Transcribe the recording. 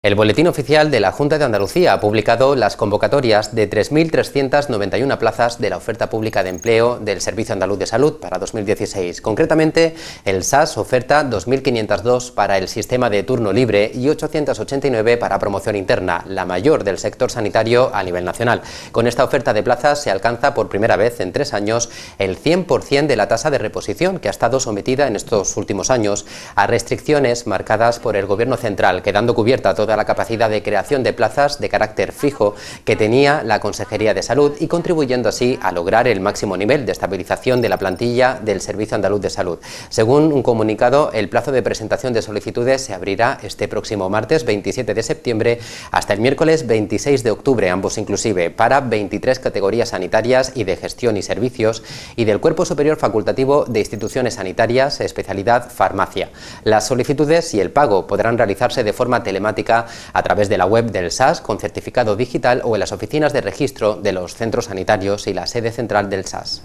El Boletín Oficial de la Junta de Andalucía ha publicado las convocatorias de 3.391 plazas de la oferta pública de empleo del Servicio Andaluz de Salud para 2016. Concretamente, el SAS oferta 2.502 para el sistema de turno libre y 889 para promoción interna, la mayor del sector sanitario a nivel nacional. Con esta oferta de plazas se alcanza por primera vez en tres años el 100% de la tasa de reposición que ha estado sometida en estos últimos años a restricciones marcadas por el Gobierno central, quedando cubierta toda toda la capacidad de creación de plazas de carácter fijo que tenía la Consejería de Salud y contribuyendo así a lograr el máximo nivel de estabilización de la plantilla del Servicio Andaluz de Salud. Según un comunicado, el plazo de presentación de solicitudes se abrirá este próximo martes 27 de septiembre hasta el miércoles 26 de octubre, ambos inclusive, para 23 categorías sanitarias y de gestión y servicios y del Cuerpo Superior Facultativo de Instituciones Sanitarias, especialidad farmacia. Las solicitudes y el pago podrán realizarse de forma telemática a través de la web del SAS con certificado digital o en las oficinas de registro de los centros sanitarios y la sede central del SAS.